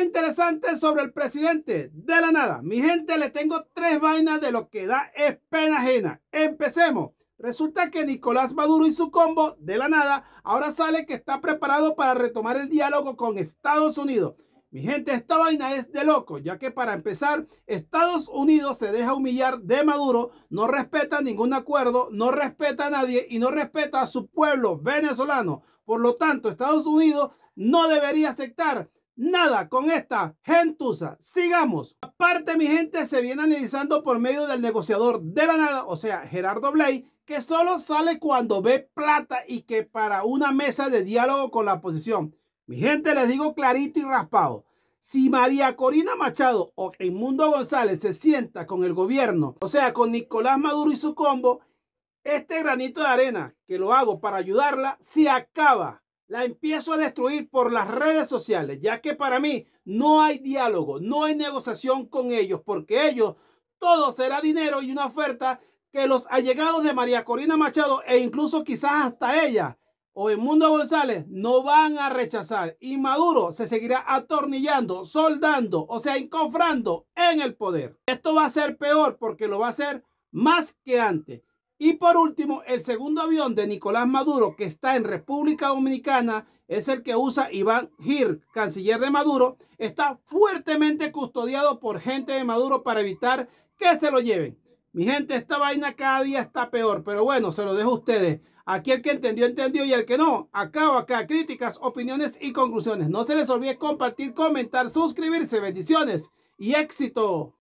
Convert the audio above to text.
interesante sobre el presidente de la nada. Mi gente, le tengo tres vainas de lo que da es pena ajena. Empecemos. Resulta que Nicolás Maduro y su combo de la nada ahora sale que está preparado para retomar el diálogo con Estados Unidos. Mi gente, esta vaina es de loco, ya que para empezar, Estados Unidos se deja humillar de Maduro, no respeta ningún acuerdo, no respeta a nadie y no respeta a su pueblo venezolano. Por lo tanto, Estados Unidos no debería aceptar nada con esta gentuza. Sigamos. Aparte, mi gente, se viene analizando por medio del negociador de la nada, o sea, Gerardo Blay, que solo sale cuando ve plata y que para una mesa de diálogo con la oposición. Mi gente, les digo clarito y raspado. Si María Corina Machado o Inmundo González se sienta con el gobierno, o sea, con Nicolás Maduro y su combo, este granito de arena que lo hago para ayudarla se acaba la empiezo a destruir por las redes sociales, ya que para mí no hay diálogo, no hay negociación con ellos, porque ellos todo será dinero y una oferta que los allegados de María Corina Machado e incluso quizás hasta ella o el Mundo González no van a rechazar y Maduro se seguirá atornillando, soldando, o sea, encofrando en el poder. Esto va a ser peor porque lo va a hacer más que antes. Y por último, el segundo avión de Nicolás Maduro, que está en República Dominicana, es el que usa Iván Gir, canciller de Maduro, está fuertemente custodiado por gente de Maduro para evitar que se lo lleven. Mi gente, esta vaina cada día está peor, pero bueno, se lo dejo a ustedes. Aquí el que entendió, entendió y el que no, Acabo acá, críticas, opiniones y conclusiones. No se les olvide compartir, comentar, suscribirse. Bendiciones y éxito.